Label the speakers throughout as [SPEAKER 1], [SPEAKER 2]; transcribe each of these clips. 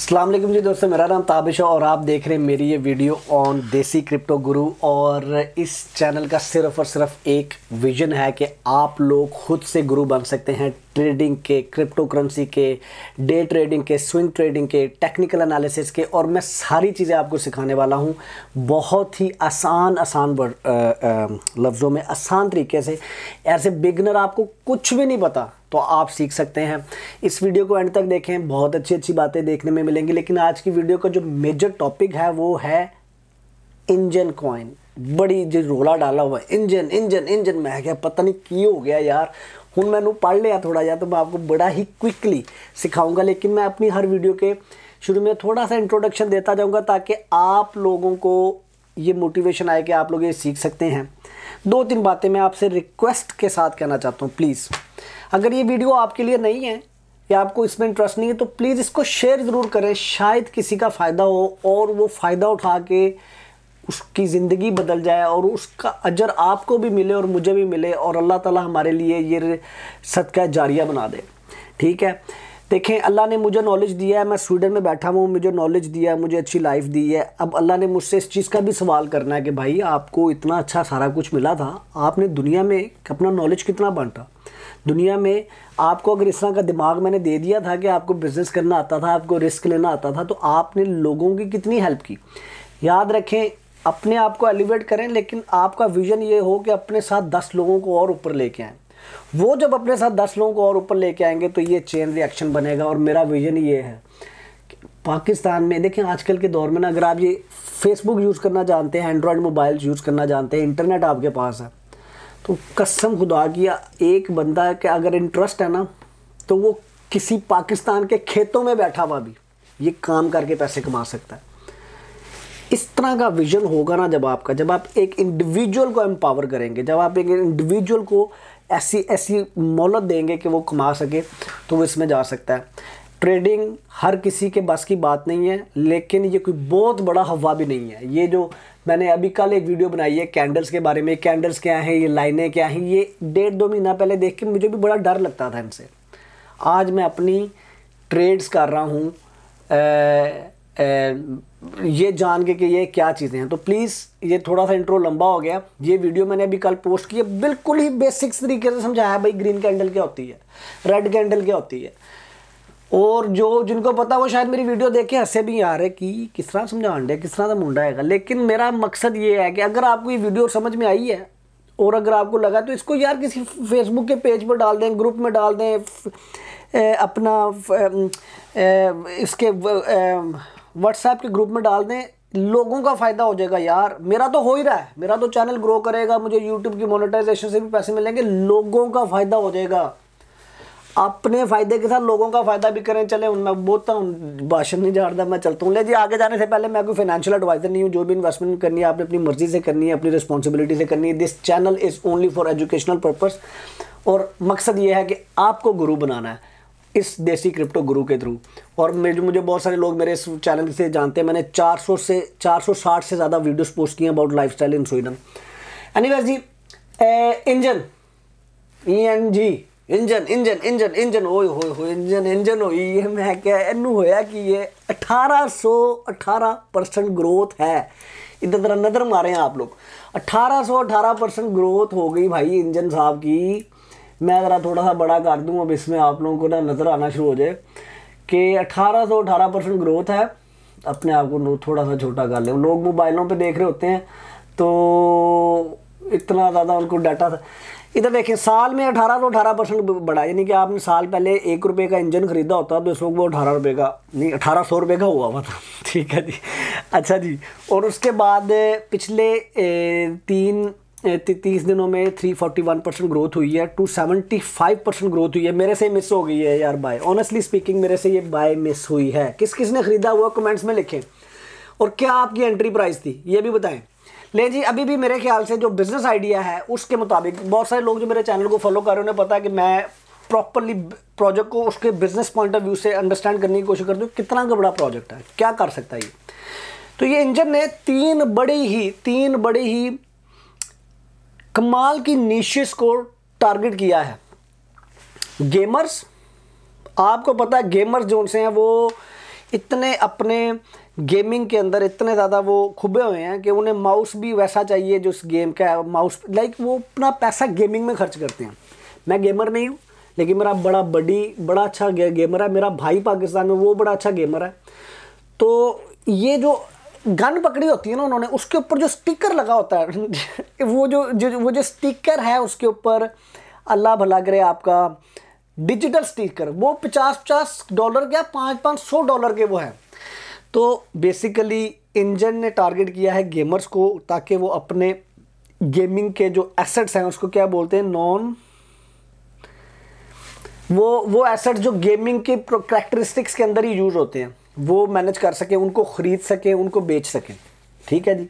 [SPEAKER 1] असलम जी दोस्तों मेरा नाम ताबिश है और आप देख रहे हैं मेरी ये वीडियो ऑन देसी क्रिप्टो गुरु और इस चैनल का सिर्फ और सिर्फ एक विजन है कि आप लोग खुद से गुरु बन सकते हैं ट्रेडिंग के क्रिप्टो करेंसी के डे ट्रेडिंग के स्विंग ट्रेडिंग के टेक्निकल एनालिसिस के और मैं सारी चीज़ें आपको सिखाने वाला हूँ बहुत ही आसान आसान लफ्ज़ों में आसान तरीके से ऐसे ए बिगनर आपको कुछ भी नहीं पता तो आप सीख सकते हैं इस वीडियो को एंड तक देखें बहुत अच्छी अच्छी बातें देखने में मिलेंगी लेकिन आज की वीडियो का जो मेजर टॉपिक है वो है इंजन कॉइन बड़ी जो रोला डाला हुआ इंजन इंजन इंजन मैं क्या पता नहीं की हो गया यार हूँ मैं पढ़ लिया थोड़ा या तो मैं आपको बड़ा ही क्विकली सिखाऊंगा लेकिन मैं अपनी हर वीडियो के शुरू में थोड़ा सा इंट्रोडक्शन देता जाऊंगा ताकि आप लोगों को ये मोटिवेशन आए कि आप लोग ये सीख सकते हैं दो तीन बातें मैं आपसे रिक्वेस्ट के साथ कहना चाहता हूँ प्लीज़ अगर ये वीडियो आपके लिए नहीं है या आपको इसमें इंटरेस्ट नहीं है तो प्लीज़ इसको शेयर ज़रूर करें शायद किसी का फ़ायदा हो और वो फ़ायदा उठा के उसकी ज़िंदगी बदल जाए और उसका अजर आपको भी मिले और मुझे भी मिले और अल्लाह ताला हमारे लिए ये सदका जारिया बना दे ठीक है देखें अल्लाह ने मुझे नॉलेज दिया है मैं स्वीडन में बैठा हूँ मुझे नॉलेज दिया है मुझे अच्छी लाइफ दी है अब अल्लाह ने मुझसे इस चीज़ का भी सवाल करना है कि भाई आपको इतना अच्छा सारा कुछ मिला था आपने दुनिया में अपना नॉलेज कितना बांटा दुनिया में आपको अगर इस तरह का दिमाग मैंने दे दिया था कि आपको बिज़नेस करना आता था आपको रिस्क लेना आता था तो आपने लोगों की कितनी हेल्प की याद रखें अपने आप को एलिवेट करें लेकिन आपका विज़न ये हो कि अपने साथ दस लोगों को और ऊपर लेके आएँ वो जब अपने साथ दस लोगों को और ऊपर लेके आएंगे तो ये चेन रिएक्शन बनेगा और मेरा विजन ये है पाकिस्तान में देखें आजकल के दौर में ना अगर आप ये फेसबुक यूज़ करना जानते हैं एंड्रॉयड मोबाइल यूज़ करना जानते हैं इंटरनेट आपके पास है तो कसम खुदा की एक बंदा है कि अगर इंटरेस्ट है ना तो वो किसी पाकिस्तान के खेतों में बैठा हुआ भी ये काम करके पैसे कमा सकता है इस तरह का विजन होगा ना जब आपका जब आप एक इंडिविजुअल को एम्पावर करेंगे जब आप एक इंडिविजुअल को ऐसी ऐसी मोहलत देंगे कि वो कमा सके तो वो इसमें जा सकता है ट्रेडिंग हर किसी के बस की बात नहीं है लेकिन ये कोई बहुत बड़ा हवा भी नहीं है ये जो मैंने अभी कल एक वीडियो बनाई है कैंडल्स के बारे में कैंडल्स क्या हैं ये लाइनें क्या हैं ये डेढ़ दो महीना पहले देख के मुझे भी बड़ा डर लगता था इनसे आज मैं अपनी ट्रेड्स कर रहा हूँ ये जान के कि ये क्या चीज़ें हैं तो प्लीज़ ये थोड़ा सा इंट्रो लंबा हो गया ये वीडियो मैंने अभी कल पोस्ट किया बिल्कुल ही बेसिक्स तरीके से समझाया भाई ग्रीन कैंडल क्या होती है रेड कैंडल क्या होती है और जो जिनको पता वो शायद मेरी वीडियो देख के हंसे भी आ रहे कि किस तरह समझा अंडे किस तरह का मुंडा आएगा लेकिन मेरा मकसद ये है कि अगर आपको ये वीडियो समझ में आई है और अगर आपको लगा तो इसको यार किसी फेसबुक के पेज पर डाल दें ग्रुप में डाल दें अपना इसके व्हाट्सएप के ग्रुप में डाल दें लोगों का फ़ायदा हो जाएगा यार मेरा तो हो ही रहा है मेरा तो चैनल ग्रो करेगा मुझे यूट्यूब की मोनेटाइजेशन से भी पैसे मिलेंगे लोगों का फ़ायदा हो जाएगा अपने फ़ायदे के साथ लोगों का फ़ायदा भी करें चले मैं बोलता हूँ भाषण नहीं जाता मैं चलता हूँ ले जी आगे जाने से पहले मैं कोई फाइनेंशियल एडवाइज़र नहीं हूँ जो भी इन्वेस्टमेंट करनी है आपने अपनी मर्ज़ी से करनी है अपनी रिस्पॉन्सिबिलिटी से करनी है this channel is only for educational purpose और मकसद ये है कि आपको गुरु बनाना है इस देसी क्रिप्टो गुरु के थ्रू और मेरे मुझे बहुत सारे लोग मेरे इस चैनल से जानते हैं मैंने 400 से 460 से ज़्यादा वीडियोस पोस्ट किए अबाउट लाइफ इन स्वीडन एनी G Enjin E N G Enjin Enjin Enjin Enjin ਓਏ इंजन इंजन ਇੰਜਨ ਇੰਜਨ ਹੋਈ ਇਹ ਮੈਂ ਕਿਹਾ ਇਹਨੂੰ ਹੋਇਆ ਕਿ ਇਹ 1818% ग्रोथ है इधर तरह नज़र मारे हैं आप लोग अठारह सौ ग्रोथ हो गई भाई इंजन साहब की मैं ज़रा थोड़ा सा बड़ा कर दूँ अब इसमें आप लोगों को ना नज़र आना शुरू हो जाए कि अठारह सौ अठारह परसेंट ग्रोथ है अपने आप को थोड़ा सा छोटा कर लें लोग मोबाइलों पर देख रहे होते हैं तो इतना ज़्यादा उनको डाटा था इधर देखें साल में अठारह सौ अठारह परसेंट बढ़ा यानी कि आपने साल पहले एक रुपये का इंजन ख़रीदा होता तो इस वक्त वो अठारह रुपये का नहीं अठारह सौ रुपये का हुआ हुआ मतलब। था ठीक है जी अच्छा जी और उसके बाद पिछले ए, तीन तीस दिनों में three forty one percent growth हुई है two seventy five percent growth हुई है मेरे से मिस हो गई है यार बाय ऑनेस्टली स्पीकिंग मेरे से ये बाय मिस हुई है किस किस ने ख़रीदा हुआ कमेंट्स में लिखें और क्या आपकी एंट्री प्राइस थी ये भी बताएं ले जी अभी भी मेरे ख्याल से जो बिज़नेस आइडिया है उसके मुताबिक बहुत सारे लोग जो मेरे चैनल को फॉलो कर रहे हैं उन्हें पता है कि मैं प्रॉपरली प्रोजेक्ट को उसके बिज़नेस पॉइंट ऑफ व्यू से अंडरस्टैंड करने की कोशिश करती हूँ कितना का बड़ा प्रोजेक्ट है क्या कर सकता है ये तो ये इंजन ने तीन बड़ी ही तीन बड़ी ही कमाल की नीशेस को टारगेट किया है गेमर्स आपको पता है गेमर्स जो से हैं वो इतने अपने गेमिंग के अंदर इतने ज़्यादा वो खुबे हुए हैं कि उन्हें माउस भी वैसा चाहिए जो उस गेम का है माउस लाइक वो अपना पैसा गेमिंग में खर्च करते हैं मैं गेमर नहीं हूँ लेकिन मेरा बड़ा बडी बड़ा अच्छा गेमर है मेरा भाई पाकिस्तान में वो बड़ा अच्छा गेमर है तो ये जो गन पकड़ी होती है ना उन्होंने उसके ऊपर जो स्टिकर लगा होता है वो जो जो वो जो स्टिकर है उसके ऊपर अल्लाह भला करे आपका डिजिटल स्टिकर वो पचास पचास डॉलर के पाँच पाँच सौ डॉलर के वो हैं तो बेसिकली इंजन ने टारगेट किया है गेमर्स को ताकि वो अपने गेमिंग के जो एसेट्स हैं उसको क्या बोलते हैं नॉन वो वो एसेट्स जो गेमिंग के करेक्टरिस्टिक्स के अंदर ही यूज़ होते हैं वो मैनेज कर सकें उनको ख़रीद सकें उनको बेच सकें ठीक है जी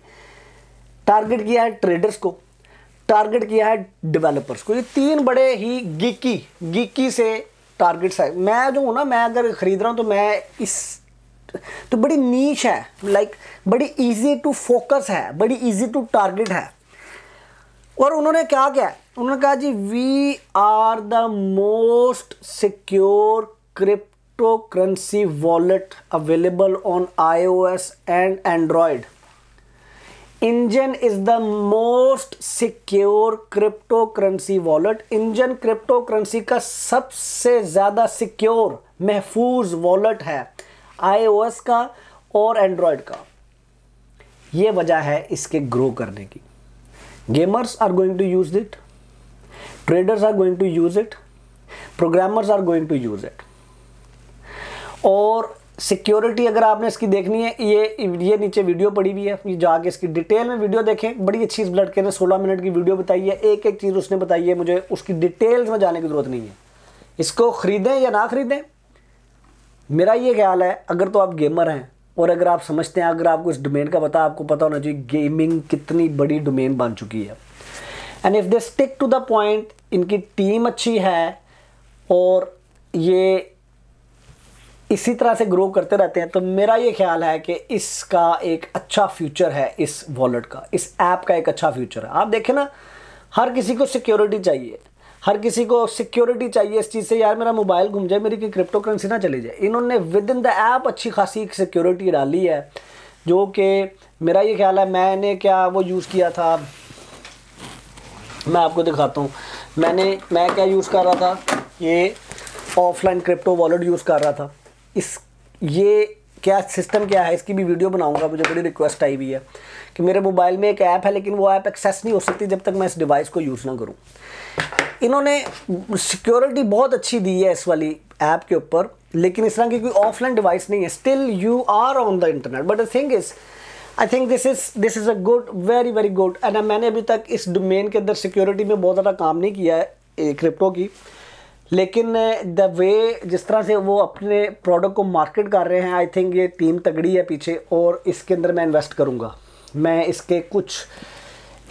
[SPEAKER 1] टारगेट किया है ट्रेडर्स को टारगेट किया है डेवलपर्स को ये तीन बड़े ही गिकी गिकी से टारगेट्स है मैं जो हूँ ना मैं अगर ख़रीद रहा हूँ तो मैं इस तो बड़ी नीच है लाइक बड़ी इजी टू फोकस है बड़ी इजी टू टारगेट है और उन्होंने क्या क्या उन्होंने कहा जी we are the most secure crypt available on I O S and Android Enjin is the most secure cryptocurrency wallet Enjin cryptocurrency का सबसे ज़्यादा सिक्योर महफूज वॉलेट है आईओएस का और एंड्रॉयड का ये वजह है इसके ग्रो करने की gamers are going to use it traders are going to use it programmers are going to use it और सिक्योरिटी अगर आपने इसकी देखनी है ये ये नीचे वीडियो पड़ी हुई है ये जाके इसकी डिटेल में वीडियो देखें बड़ी अच्छी इस ब्लड के ने सोलह मिनट की वीडियो बताई है एक एक चीज़ उसने बताई है मुझे उसकी डिटेल्स में जाने की ज़रूरत नहीं है इसको ख़रीदें या ना ख़रीदें मेरा ये ख्याल है अगर तो आप गेमर हैं और अगर आप समझते हैं अगर आपको इस डोमेन का पता आपको पता होना चाहिए गेमिंग कितनी बड़ी डोमेन बन चुकी है and if they stick to the point इनकी टीम अच्छी है और ये इसी तरह से ग्रो करते रहते हैं तो मेरा ये ख्याल है कि इसका एक अच्छा फ्यूचर है इस वॉलेट का इस ऐप का एक अच्छा फ्यूचर है आप देखें ना हर किसी को सिक्योरिटी चाहिए हर किसी को सिक्योरिटी चाहिए इस चीज़ से यार मेरा मोबाइल घूम जाए मेरी क्रिप्टो करेंसी ना चली जाए इन्होंने विद इन द ऐप अच्छी खासी एक सिक्योरिटी डाली है जो कि मेरा ये ख्याल है मैंने क्या वो यूज़ किया था मैं आपको दिखाता हूँ मैंने मैं क्या यूज़ कर रहा था ये ऑफलाइन क्रिप्टो वॉलेट यूज़ कर रहा था इस ये क्या सिस्टम क्या है इसकी भी वीडियो बनाऊंगा मुझे बड़ी रिक्वेस्ट आई हुई है कि मेरे मोबाइल में एक ऐप है लेकिन वो ऐप एक्सेस नहीं हो सकती जब तक मैं इस डिवाइस को यूज़ ना करूँ इन्होंने सिक्योरिटी बहुत अच्छी दी है इस वाली ऐप के ऊपर लेकिन इस तरह की कोई ऑफलाइन डिवाइस नहीं है still you are on the internet but the thing is I think this is this is a good very very good and मैंने अभी तक इस डोमेन के अंदर सिक्योरिटी में बहुत ज़्यादा काम नहीं किया है क्रिप्टो की लेकिन द वे जिस तरह से वो अपने प्रोडक्ट को मार्केट कर रहे हैं आई थिंक ये टीम तगड़ी है पीछे और इसके अंदर मैं इन्वेस्ट करूँगा मैं इसके कुछ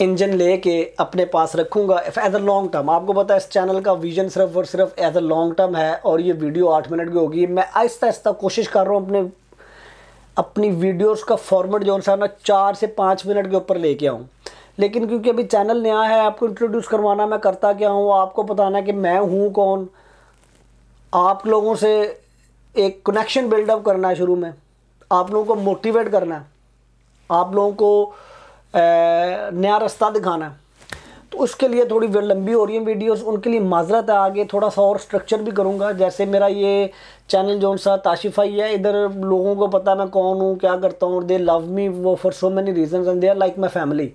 [SPEAKER 1] इंजन ले के अपने पास रखूँगा एज अ लॉन्ग टर्म आपको पता है इस चैनल का विजन सिर्फ और सिर्फ एज अ लॉन्ग टर्म है और ये वीडियो आठ मिनट की होगी मैं आहिस्ता आहिस्ता कोशिश कर रहा हूँ अपने अपनी वीडियोस का फॉर्मेट जो सा ना चार से पाँच मिनट के ऊपर लेके आऊँ लेकिन क्योंकि अभी चैनल नया है आपको इंट्रोड्यूस करवाना मैं करता क्या हूँ आपको बताना कि मैं हूँ कौन आप लोगों से एक कनेक्शन बिल्डअप करना है शुरू में आप लोगों को मोटिवेट करना है आप लोगों को नया रास्ता दिखाना है तो उसके लिए थोड़ी लंबी हो रही है वीडियोस उनके लिए माजरत है आगे थोड़ा सा और स्ट्रक्चर भी करूँगा जैसे मेरा ये चैनल जो सा ताशिफाई है इधर लोगों को पता मैं कौन हूँ क्या करता हूँ दे लव मी वो for so many reason and they are like my family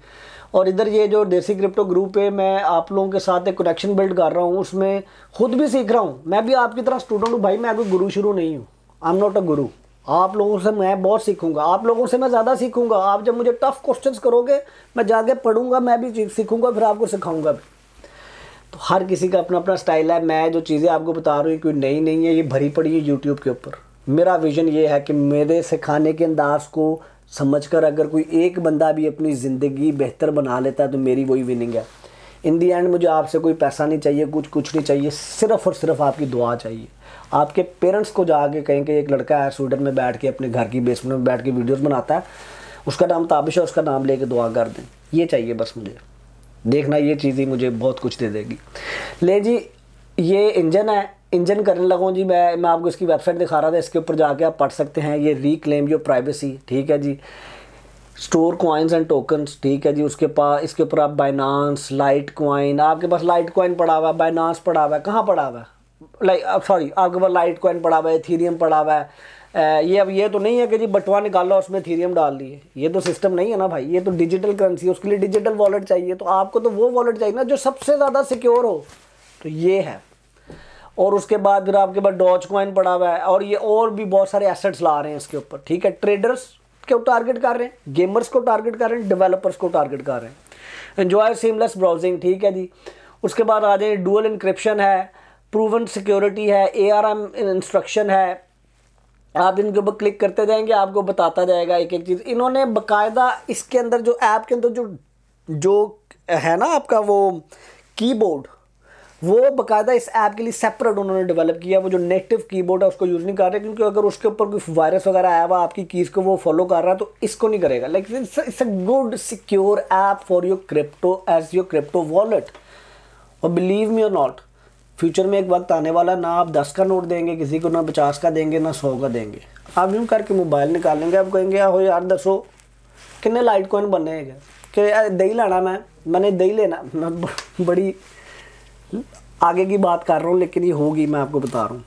[SPEAKER 1] और इधर ये जो देसी क्रिप्टो ग्रुप है मैं आप लोगों के साथ एक कनेक्शन बिल्ड कर रहा हूँ उसमें खुद भी सीख रहा हूँ मैं भी आपकी तरह स्टूडेंट हूँ भाई मैं कोई गुरु शुरू नहीं हूँ आई एम नॉट अ गुरु आप लोगों से मैं बहुत सीखूंगा आप लोगों से मैं ज़्यादा सीखूंगा आप जब मुझे टफ क्वेश्चंस करोगे मैं जाके पढ़ूंगा मैं भी सीखूंगा फिर आपको सिखाऊंगा भी तो हर किसी का अपना अपना स्टाइल है मैं जो चीज़ें आपको बता रही हूँ कोई नई नहीं है ये भरी पड़ी है यूट्यूब के ऊपर मेरा विज़न ये है कि मेरे सिखाने के अंदाज को समझकर अगर कोई एक बंदा भी अपनी ज़िंदगी बेहतर बना लेता है तो मेरी वही विनिंग है इन दी एंड मुझे आपसे कोई पैसा नहीं चाहिए कुछ कुछ नहीं चाहिए सिर्फ और सिर्फ आपकी दुआ चाहिए आपके पेरेंट्स को जाके कहें कि एक लड़का है स्टूडेंट में बैठ के अपने घर की बेसमेंट में बैठ के वीडियोस बनाता है उसका नाम ताबिश है उसका नाम लेके दुआ कर दें ये चाहिए बस मुझे देखना ये चीज़ ही मुझे बहुत कुछ दे देगी ले जी ये इंजन है इंजन करने लगा हूँ जी मैं मैं आपको इसकी वेबसाइट दिखा रहा था इसके ऊपर जाके आप पढ़ सकते हैं ये क्लेम योर प्राइवेसी ठीक है जी स्टोर कॉइन्स एंड टोकन्स ठीक है जी उसके पास इसके ऊपर आप बाइनांस लाइट क्वाइन आपके पास लाइट क्वाइन पड़ा हुआ है बाइनांस पड़ा हुआ है कहाँ पड़ा हुआ है लाइक सॉरी uh, आपके पास लाइट कॉइन पड़ा हुआ है थीरियम पड़ा हुआ है uh, ये अब ये तो नहीं है कि जी बटवा निकालो उसमें थीरियम डाल दिए ये तो सिस्टम नहीं है ना भाई ये तो डिजिटल करेंसी है उसके लिए डिजिटल वॉलेट चाहिए तो आपको तो वो वॉलेट चाहिए ना जो सबसे ज़्यादा सिक्योर हो तो ये है और उसके बाद फिर आपके पास डॉच कॉइन पड़ा हुआ है और ये और भी बहुत सारे एसेट्स ला रहे हैं इसके ऊपर ठीक है ट्रेडर्स को टारगेट कर रहे हैं गेमर्स को टारगेट कर रहे हैं डेवलपर्स को टारगेट कर रहे हैं एन्जॉय सीमलेस ब्राउजिंग ठीक है जी उसके बाद आ जाए डुअल इंक्रिप्शन है प्रूवन सिक्योरिटी है ए आर एम इंस्ट्रक्शन है आप इनके ऊपर क्लिक करते जाएंगे आपको बताता जाएगा एक एक चीज़ इन्होंने बकायदा इसके अंदर जो ऐप के अंदर जो जो है ना आपका वो कीबोर्ड वो बकायदा इस ऐप के लिए सेपरेट उन्होंने डेवलप किया वो जो नेटिव कीबोर्ड है उसको यूज़ नहीं कर रहे क्योंकि अगर उसके ऊपर कोई वायरस वगैरह आया हुआ आपकी कीज़ को वो फॉलो कर रहा है तो इसको नहीं करेगा like it's a good secure app for your crypto as your crypto wallet और बिलीव मी और नॉट फ्यूचर में एक वक्त आने वाला ना आप दस का नोट देंगे किसी को ना पचास का देंगे ना सौ का देंगे आप यूँ करके मोबाइल निकालेंगे आप कहेंगे हो यार दसो किन्ने लाइट कॉइन बनेगा कि दही लाना मैं मैंने दही लेना मैं बड़ी आगे की बात कर रहा हूँ लेकिन ये होगी मैं आपको बता रहा हूँ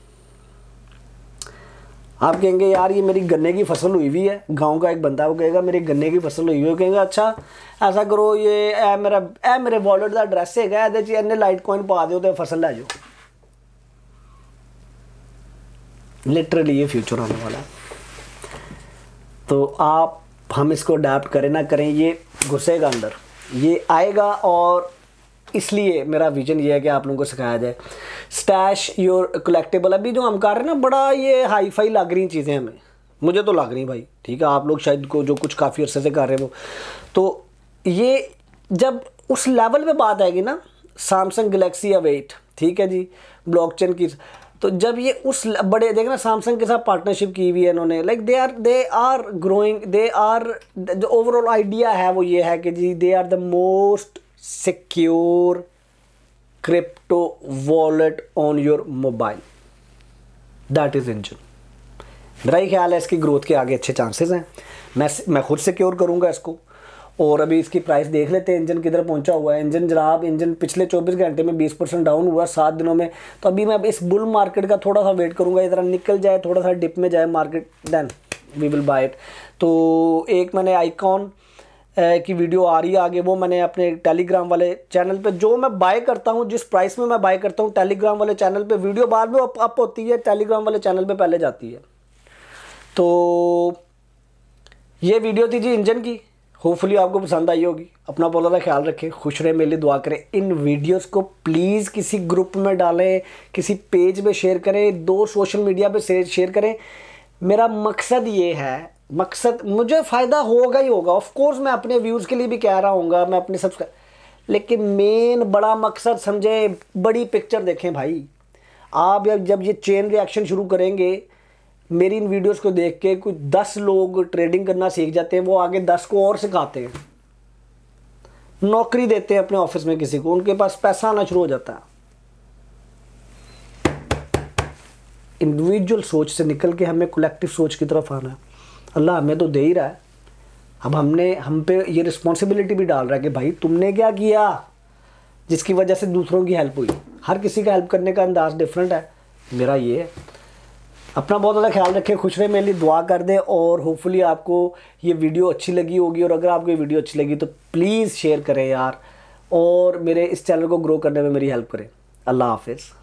[SPEAKER 1] आप कहेंगे यार ये मेरी गन्ने की फसल हुई हुई है गांव का एक बंदा वो कहेगा मेरी गन्ने की फसल हुई हुई है कहेंगे अच्छा ऐसा करो ये ए मेरा ए मेरे वॉलेट का एड्रेस है ये इन्हें लाइट कॉइन पा दो तो फसल ਫਸਲ जो लिटरली ये फ्यूचर आने वाला है तो आप हम इसको अडेप्ट करें ना करें ये घुसेगा अंदर ये आएगा और इसलिए मेरा विजन ये है कि आप लोगों को सिखाया जाए स्टैश योर कलेक्टेबल अभी जो हम कर रहे हैं ना बड़ा ये हाई फाई लग रही चीज़ें हमें मुझे तो लग रही भाई ठीक है आप लोग शायद को जो कुछ काफ़ी अरसे से कर रहे हो तो ये जब उस लेवल पे बात आएगी ना सैमसंग गलेक्सी एट ठीक है जी ब्लॉकचेन की तो जब ये उस बड़े देखना सैमसंग के साथ पार्टनरशिप की हुई है इन्होंने like they are they are growing they are जो ओवरऑल आइडिया है वो ये है कि जी they are the most secure crypto wallet on your mobile that is Enjin मेरा ही ख्याल है इसकी ग्रोथ के आगे अच्छे चांसेस हैं मैं मैं खुद सिक्योर करूंगा इसको और अभी इसकी प्राइस देख लेते हैं इंजन किधर पहुंचा हुआ है इंजन जनाब इंजन पिछले 24 घंटे में 20 परसेंट डाउन हुआ सात दिनों में तो अभी मैं इस बुल मार्केट का थोड़ा सा वेट करूंगा इधर निकल जाए थोड़ा सा डिप में जाए market then we will buy it तो एक मैंने आईकॉन की वीडियो आ रही है आगे वो मैंने अपने टेलीग्राम वाले चैनल पे जो मैं बाय करता हूँ जिस प्राइस में मैं बाय करता हूँ टेलीग्राम वाले चैनल पे वीडियो बाद में अप होती है टेलीग्राम वाले चैनल पे पहले जाती है तो ये वीडियो थी जी इंजन की होपफुली आपको पसंद आई होगी अपना बोला था ख्याल रखें खुश रहे मेरे लिए दुआ करें इन वीडियोस को प्लीज़ किसी ग्रुप में डालें किसी पेज पे शेयर करें दो सोशल मीडिया पे शेयर करें मेरा मकसद ये है मकसद मुझे फ़ायदा होगा ही होगा ऑफ कोर्स मैं अपने व्यूज़ के लिए भी कह रहा हूँ मैं अपने सब्सक्राइब लेकिन मेन बड़ा मकसद समझे बड़ी पिक्चर देखें भाई आप जब ये चेन रिएक्शन शुरू करेंगे मेरी इन वीडियोस को देख के कुछ दस लोग ट्रेडिंग करना सीख जाते हैं वो आगे दस को और सिखाते हैं नौकरी देते हैं अपने ऑफिस में किसी को उनके पास पैसा आना शुरू हो जाता है इंडिविजुअल सोच से निकल के हमें कलेक्टिव सोच की तरफ आना है अल्लाह हमें तो दे ही रहा है अब हमने हम पे ये रिस्पॉन्सिबिलिटी भी डाल रहा है कि भाई तुमने क्या किया जिसकी वजह से दूसरों की हेल्प हुई हर किसी का हेल्प करने का अंदाज डिफरेंट है मेरा ये है अपना बहुत ज़्यादा ख्याल रखें खुश रहे मेरे लिए दुआ कर दें और होपफुली आपको ये वीडियो अच्छी लगी होगी और अगर आपको ये वीडियो अच्छी लगी तो प्लीज़ शेयर करें यार और मेरे इस चैनल को ग्रो करने में मेरी हेल्प करें अल्लाह हाफिज़